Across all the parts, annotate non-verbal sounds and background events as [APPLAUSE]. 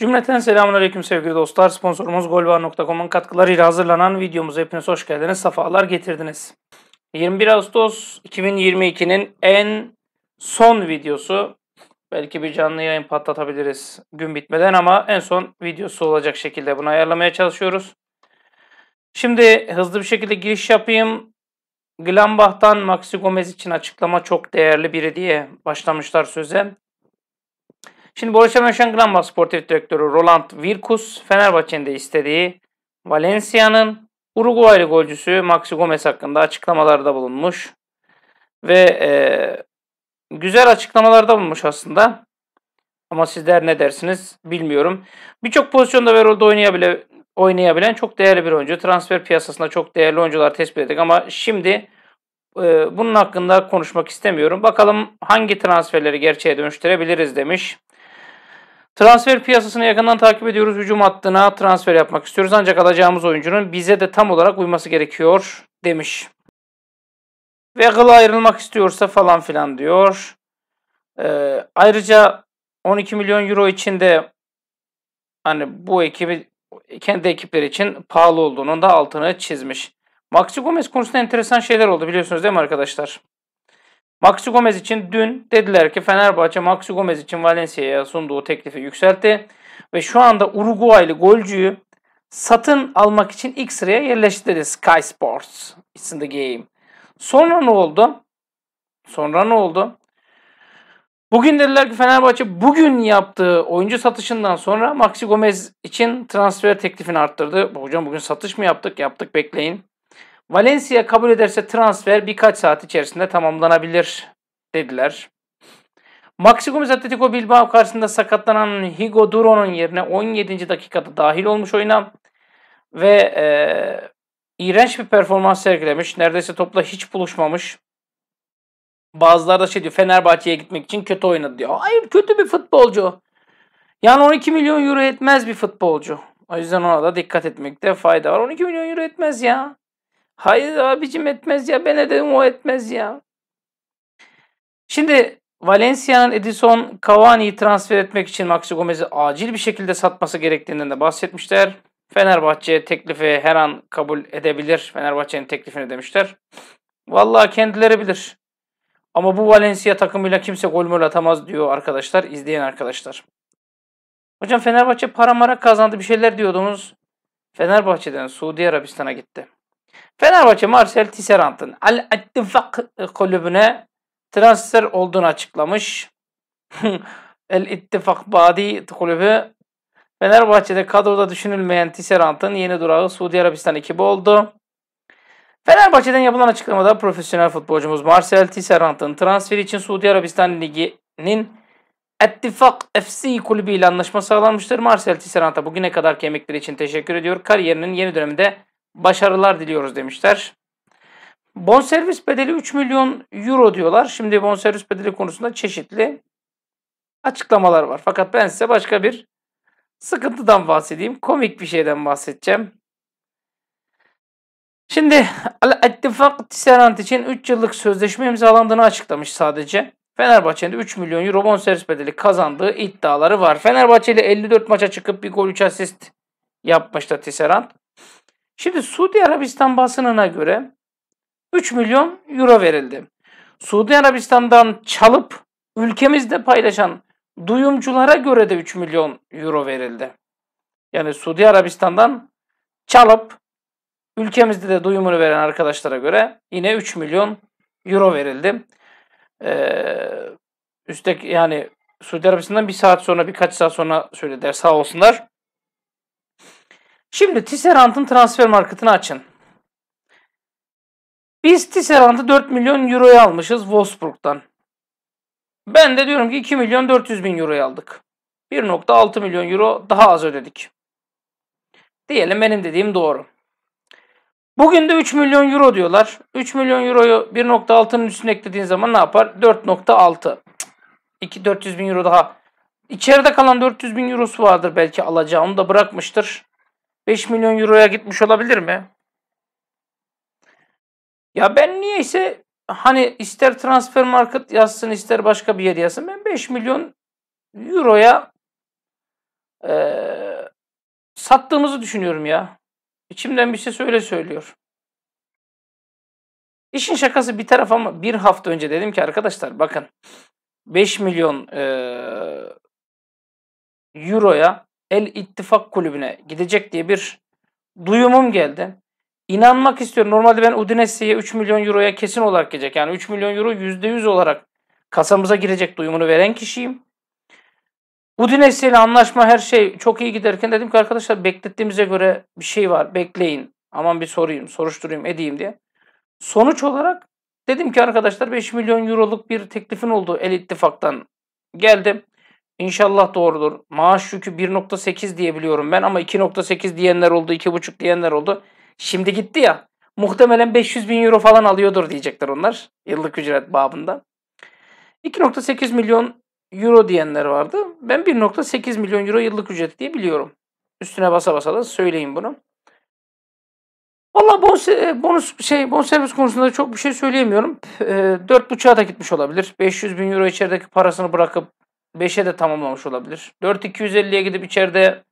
Cümleten selamun aleyküm sevgili dostlar. Sponsorumuz golvar.com'un katkılarıyla hazırlanan videomuza hepiniz hoş geldiniz. Safalar getirdiniz. 21 Ağustos 2022'nin en son videosu. Belki bir canlı yayın patlatabiliriz gün bitmeden ama en son videosu olacak şekilde bunu ayarlamaya çalışıyoruz. Şimdi hızlı bir şekilde giriş yapayım. Glambach'tan Maxi Gomez için açıklama çok değerli biri diye başlamışlar söze. Şimdi Borussia Mönchengladbach sportif direktörü Roland Virkus Fenerbahçe'nin de istediği Valencia'nın Uruguaylı golcüsü Maxi Gomez hakkında açıklamalarda bulunmuş. Ve e, güzel açıklamalarda bulunmuş aslında. Ama sizler ne dersiniz bilmiyorum. Birçok pozisyonda ve rolde oynayabile, oynayabilen çok değerli bir oyuncu. Transfer piyasasında çok değerli oyuncular tespit ettik ama şimdi e, bunun hakkında konuşmak istemiyorum. Bakalım hangi transferleri gerçeğe dönüştürebiliriz demiş. Transfer piyasasını yakından takip ediyoruz. Hücum hattına transfer yapmak istiyoruz. Ancak alacağımız oyuncunun bize de tam olarak uyması gerekiyor demiş. Ve akıl ayrılmak istiyorsa falan filan diyor. Ee, ayrıca 12 milyon euro içinde hani bu ekibi kendi ekipleri için pahalı olduğunun da altını çizmiş. Maxi Gomez konusunda enteresan şeyler oldu biliyorsunuz değil mi arkadaşlar? Maxi Gomez için dün dediler ki Fenerbahçe Maxi Gomez için Valencia'ya sunduğu teklifi yükseltti. Ve şu anda Uruguaylı golcüyü satın almak için ilk sıraya yerleştirdi Sky Sports. It's in the game. Sonra ne oldu? Sonra ne oldu? Bugün dediler ki Fenerbahçe bugün yaptığı oyuncu satışından sonra Maxi Gomez için transfer teklifini arttırdı. Hocam bugün satış mı yaptık? Yaptık bekleyin. Valencia kabul ederse transfer birkaç saat içerisinde tamamlanabilir dediler. Maxi Gomez Atletico Bilbao karşısında sakatlanan Higo Duro'nun yerine 17. dakikada dahil olmuş oyuna ve e, iğrenç bir performans sergilemiş. Neredeyse topla hiç buluşmamış. Bazıları da şey diyor Fenerbahçe'ye gitmek için kötü oynadı diyor. Hayır kötü bir futbolcu. Yani 12 milyon euro etmez bir futbolcu. O yüzden ona da dikkat etmekte fayda var. 12 milyon euro etmez ya. Hayır abicim etmez ya. Ben ederim o etmez ya. Şimdi Valencia'nın Edison Cavani'yi transfer etmek için Maxi Gomez'i acil bir şekilde satması gerektiğinden de bahsetmişler. Fenerbahçe teklifi her an kabul edebilir. Fenerbahçe'nin teklifini demişler. Vallahi kendileri bilir. Ama bu Valencia takımıyla kimse gol mol atamaz diyor arkadaşlar, izleyen arkadaşlar. Hocam Fenerbahçe para mara kazandı bir şeyler diyordunuz. Fenerbahçe'den Suudi Arabistan'a gitti. Fenerbahçe Marcel Tisserant'ın Al-Ittifak kulübüne transfer olduğunu açıklamış. [LAUGHS] el ittifak Badi kulübü Fenerbahçe'de kadroda düşünülmeyen Tisserant'ın yeni durağı Suudi Arabistan ekibi oldu. Fenerbahçe'den yapılan açıklamada profesyonel futbolcumuz Marcel Tisserant'ın transferi için Suudi Arabistan Ligi'nin Ettifak FC kulübü ile anlaşma sağlanmıştır. Marcel Tisserant'a bugüne kadar emekleri için teşekkür ediyor. Kariyerinin yeni döneminde başarılar diliyoruz demişler. Bonservis bedeli 3 milyon euro diyorlar. Şimdi bonservis bedeli konusunda çeşitli açıklamalar var. Fakat ben size başka bir sıkıntıdan bahsedeyim. Komik bir şeyden bahsedeceğim. Şimdi Al-Ettifak Tisserant için 3 yıllık sözleşme imzalandığını açıklamış sadece. Fenerbahçe'nin 3 milyon euro bonservis bedeli kazandığı iddiaları var. Fenerbahçe ile 54 maça çıkıp bir gol 3 asist yapmıştı Tisserant. Şimdi Suudi Arabistan basınına göre 3 milyon euro verildi. Suudi Arabistan'dan çalıp ülkemizde paylaşan duyumculara göre de 3 milyon euro verildi. Yani Suudi Arabistan'dan çalıp ülkemizde de duyumunu veren arkadaşlara göre yine 3 milyon euro verildi. Ee, üstek yani Suudi Arabistan'dan bir saat sonra birkaç saat sonra söylediler sağ olsunlar. Şimdi Tisserand'ın transfer marketini açın. Biz Tisserand'ı 4 milyon euroya almışız Wolfsburg'dan. Ben de diyorum ki 2 milyon 400 bin euroya aldık. 1.6 milyon euro daha az ödedik. Diyelim benim dediğim doğru. Bugün de 3 milyon euro diyorlar. 3 milyon euroyu 1.6'nın üstüne eklediğin zaman ne yapar? 4.6. 2 400 bin euro daha. İçeride kalan 400 bin eurosu vardır belki alacağını da bırakmıştır. 5 milyon euroya gitmiş olabilir mi? Ya ben niyeyse hani ister transfer market yazsın ister başka bir yer yazsın ben 5 milyon euroya e, sattığımızı düşünüyorum ya. İçimden bir şey söyle söylüyor. İşin şakası bir taraf ama bir hafta önce dedim ki arkadaşlar bakın 5 milyon e, euroya El İttifak Kulübü'ne gidecek diye bir duyumum geldi. İnanmak istiyorum. Normalde ben Udinese'ye 3 milyon euroya kesin olarak gelecek. Yani 3 milyon euro %100 olarak kasamıza girecek duyumunu veren kişiyim. Udinese ile anlaşma her şey çok iyi giderken dedim ki arkadaşlar beklettiğimize göre bir şey var bekleyin. Aman bir sorayım, soruşturayım, edeyim diye. Sonuç olarak dedim ki arkadaşlar 5 milyon euroluk bir teklifin oldu El İttifak'tan. Geldim. İnşallah doğrudur. Maaş yükü 1.8 diyebiliyorum ben ama 2.8 diyenler oldu, 2.5 diyenler oldu. Şimdi gitti ya. Muhtemelen 500 bin euro falan alıyordur diyecekler onlar. Yıllık ücret babında. 2.8 milyon euro diyenler vardı. Ben 1.8 milyon euro yıllık ücret diye biliyorum. Üstüne basa basa da söyleyin bunu. Valla e, bonus şey bonservis konusunda çok bir şey söyleyemiyorum. E, 4.5'a da gitmiş olabilir. 500 bin euro içerideki parasını bırakıp 5'e de tamamlamış olabilir. 4.250'ye gidip içeride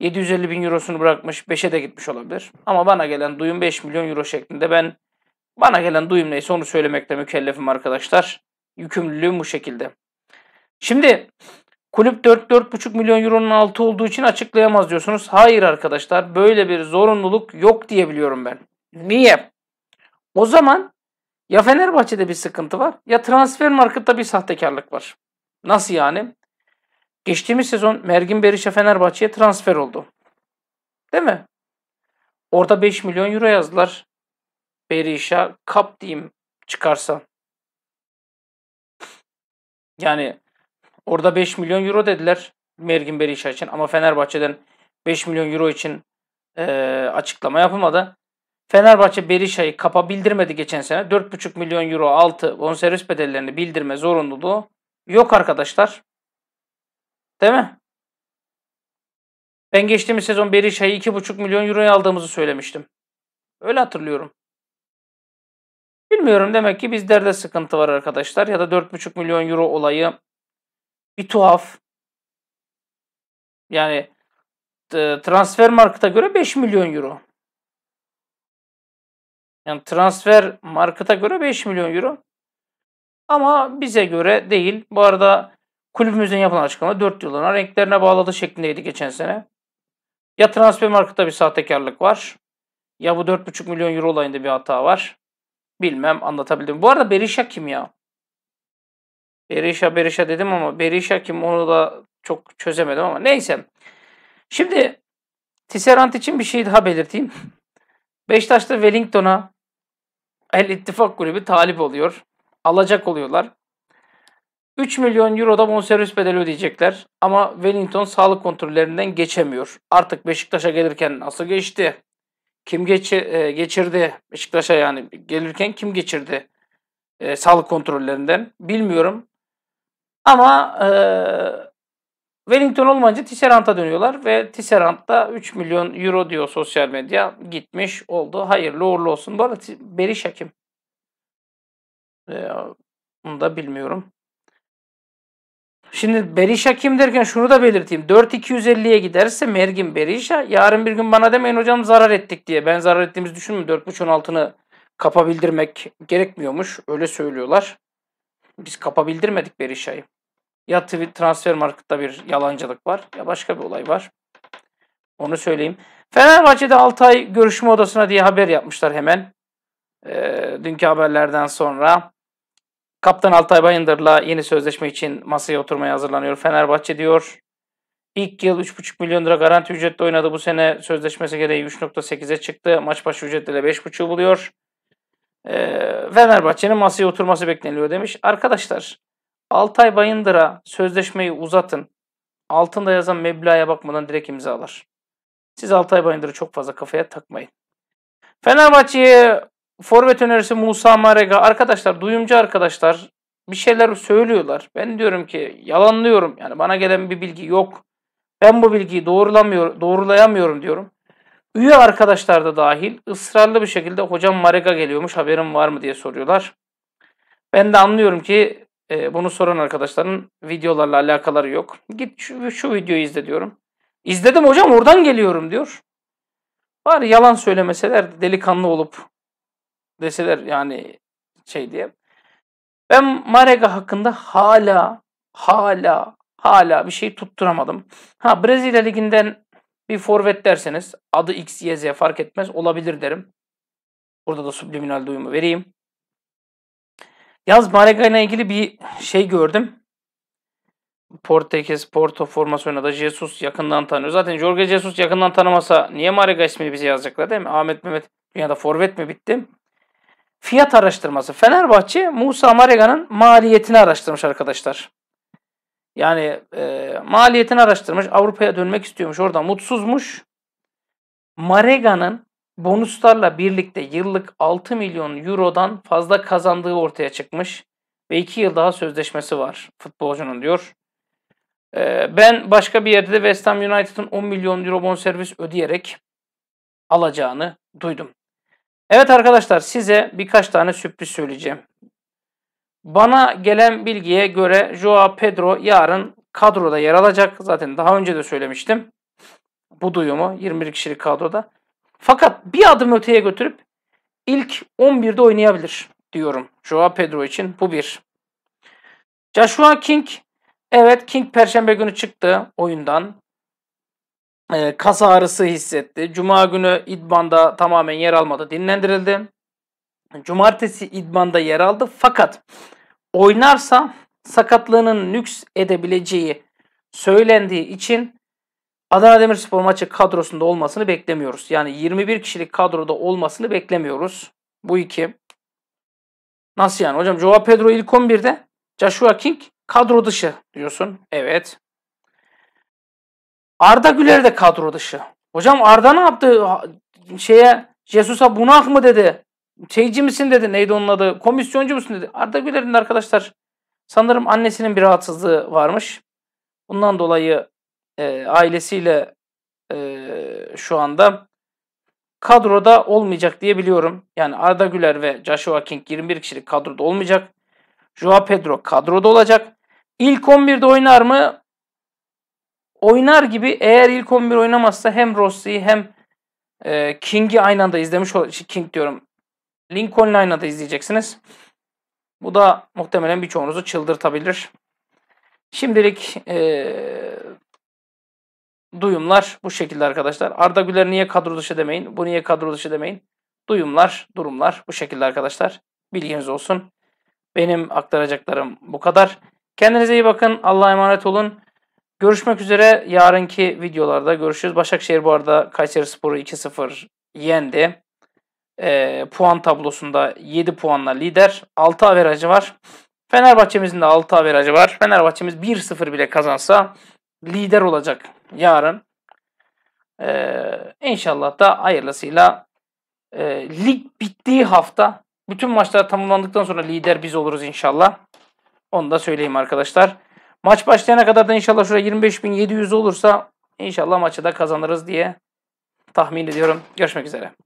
750 bin eurosunu bırakmış 5'e de gitmiş olabilir. Ama bana gelen duyum 5 milyon euro şeklinde ben bana gelen duyum neyse onu söylemekle mükellefim arkadaşlar. Yükümlülüğüm bu şekilde. Şimdi kulüp 4-4,5 milyon euronun altı olduğu için açıklayamaz diyorsunuz. Hayır arkadaşlar böyle bir zorunluluk yok diyebiliyorum ben. Niye? O zaman ya Fenerbahçe'de bir sıkıntı var ya transfer markette bir sahtekarlık var. Nasıl yani? Geçtiğimiz sezon Mergin Berişe Fenerbahçe'ye transfer oldu. Değil mi? Orada 5 milyon euro yazdılar. Berişa kap diyeyim çıkarsa. Yani orada 5 milyon euro dediler Mergin Berişa için ama Fenerbahçe'den 5 milyon euro için e, açıklama yapılmadı. Fenerbahçe Berişa'yı kapa bildirmedi geçen sene. 4,5 milyon euro altı bonservis bedellerini bildirme zorunluluğu Yok arkadaşlar. Değil mi? Ben geçtiğimiz sezon Berisha'yı 2,5 milyon euroya aldığımızı söylemiştim. Öyle hatırlıyorum. Bilmiyorum demek ki bizlerde sıkıntı var arkadaşlar. Ya da 4,5 milyon euro olayı bir tuhaf. Yani transfer markta göre 5 milyon euro. Yani transfer markta göre 5 milyon euro. Ama bize göre değil. Bu arada kulübümüzün yapılan açıklama 4 yılına renklerine bağladı şeklindeydi geçen sene. Ya transfer markada bir sahtekarlık var. Ya bu 4,5 milyon euro olayında bir hata var. Bilmem anlatabildim. Bu arada Berisha kim ya? Berisha Berisha dedim ama Berisha kim onu da çok çözemedim ama neyse. Şimdi Tisserant için bir şey daha belirteyim. [LAUGHS] Beşiktaş'ta Wellington'a El İttifak Kulübü talip oluyor alacak oluyorlar. 3 milyon euro da bonservis bedeli ödeyecekler ama Wellington sağlık kontrollerinden geçemiyor. Artık Beşiktaş'a gelirken nasıl geçti? Kim geçi, e, geçirdi? Beşiktaş'a yani gelirken kim geçirdi? E, sağlık kontrollerinden bilmiyorum. Ama e, Wellington olmayınca Tisserant'a dönüyorlar ve Tisserant'ta 3 milyon euro diyor sosyal medya gitmiş oldu. Hayırlı uğurlu olsun. Bu arada Beriş Hakim e, onu da bilmiyorum. Şimdi Berisha kim derken şunu da belirteyim. 4250'ye giderse Mergin Berisha yarın bir gün bana demeyin hocam zarar ettik diye. Ben zarar ettiğimizi düşünmüyorum. 4.5'ün altını kapabildirmek gerekmiyormuş. Öyle söylüyorlar. Biz kapabildirmedik Berisha'yı. Ya transfer markette bir yalancılık var ya başka bir olay var. Onu söyleyeyim. Fenerbahçe'de Altay görüşme odasına diye haber yapmışlar hemen. E, dünkü haberlerden sonra. Kaptan Altay Bayındır'la yeni sözleşme için masaya oturmaya hazırlanıyor Fenerbahçe diyor. İlk yıl 3,5 milyon lira garanti ücretle oynadı. Bu sene sözleşmesi gereği 3,8'e çıktı. Maç başı ücretle 5,5'u buluyor. E, Fenerbahçe'nin masaya oturması bekleniyor demiş. Arkadaşlar Altay Bayındır'a sözleşmeyi uzatın. Altında yazan meblağa bakmadan direkt imzalar. Siz Altay Bayındır'ı çok fazla kafaya takmayın. Fenerbahçe'ye Forvet önerisi Musa Marega. Arkadaşlar duyumcu arkadaşlar bir şeyler söylüyorlar. Ben diyorum ki yalanlıyorum. Yani bana gelen bir bilgi yok. Ben bu bilgiyi doğrulamıyor, doğrulayamıyorum diyorum. Üye arkadaşlar da dahil ısrarlı bir şekilde hocam Marega geliyormuş haberim var mı diye soruyorlar. Ben de anlıyorum ki e, bunu soran arkadaşların videolarla alakaları yok. Git şu, şu videoyu izle diyorum. İzledim hocam oradan geliyorum diyor. var yalan söylemeseler delikanlı olup deseler yani şey diye. Ben Marega hakkında hala hala hala bir şey tutturamadım. Ha Brezilya liginden bir forvet derseniz adı X, Y, Z fark etmez olabilir derim. Burada da subliminal duyumu vereyim. Yaz Marega ile ilgili bir şey gördüm. Portekiz Porto forması oynadı. Jesus yakından tanıyor. Zaten Jorge Jesus yakından tanımasa niye Marega ismini bize yazacaklar değil mi? Ahmet Mehmet dünyada forvet mi bitti? fiyat araştırması. Fenerbahçe Musa Marega'nın maliyetini araştırmış arkadaşlar. Yani e, maliyetini araştırmış. Avrupa'ya dönmek istiyormuş. Orada mutsuzmuş. Marega'nın bonuslarla birlikte yıllık 6 milyon eurodan fazla kazandığı ortaya çıkmış. Ve 2 yıl daha sözleşmesi var futbolcunun diyor. E, ben başka bir yerde de West Ham United'ın 10 milyon euro bonservis ödeyerek alacağını duydum. Evet arkadaşlar size birkaç tane sürpriz söyleyeceğim. Bana gelen bilgiye göre Joao Pedro yarın kadroda yer alacak. Zaten daha önce de söylemiştim. Bu duyumu 21 kişilik kadroda. Fakat bir adım öteye götürüp ilk 11'de oynayabilir diyorum Joao Pedro için. Bu bir. Joshua King Evet King Perşembe günü çıktı oyundan e, kas ağrısı hissetti. Cuma günü idmanda tamamen yer almadı, dinlendirildi. Cumartesi idmanda yer aldı fakat oynarsa sakatlığının nüks edebileceği söylendiği için Adana Demirspor maçı kadrosunda olmasını beklemiyoruz. Yani 21 kişilik kadroda olmasını beklemiyoruz. Bu iki. Nasıl yani? Hocam Joao Pedro ilk 11'de, Joshua King kadro dışı diyorsun. Evet. Arda Güler de kadro dışı. Hocam Arda ne yaptı? Şeye Jesus'a bunak mı dedi? Şeyci misin dedi. Neydi onun adı? Komisyoncu musun dedi. Arda Güler'in arkadaşlar sanırım annesinin bir rahatsızlığı varmış. Bundan dolayı e, ailesiyle e, şu anda kadroda olmayacak diye biliyorum. Yani Arda Güler ve Joshua King 21 kişilik kadroda olmayacak. Joao Pedro kadroda olacak. İlk 11'de oynar mı? oynar gibi eğer ilk 11 oynamazsa hem Rossi'yi hem e, King'i aynı anda izlemiş ol şey, King diyorum. Lincoln'ı aynı anda izleyeceksiniz. Bu da muhtemelen birçoğunuzu çıldırtabilir. Şimdilik e, duyumlar bu şekilde arkadaşlar. Arda Güler niye kadro dışı demeyin. Bu niye kadro dışı demeyin. Duyumlar, durumlar bu şekilde arkadaşlar. Bilginiz olsun. Benim aktaracaklarım bu kadar. Kendinize iyi bakın. Allah'a emanet olun. Görüşmek üzere. Yarınki videolarda görüşürüz. Başakşehir bu arada Kayseri Sporu 2-0 yendi. E, puan tablosunda 7 puanla lider. 6 averajı var. Fenerbahçe'mizin de 6 averajı var. Fenerbahçe'miz 1-0 bile kazansa lider olacak yarın. Ee, inşallah da hayırlısıyla e, lig bittiği hafta bütün maçlar tamamlandıktan sonra lider biz oluruz inşallah. Onu da söyleyeyim arkadaşlar. Maç başlayana kadar da inşallah şurada 25.700 olursa inşallah maçı da kazanırız diye tahmin ediyorum. Görüşmek üzere.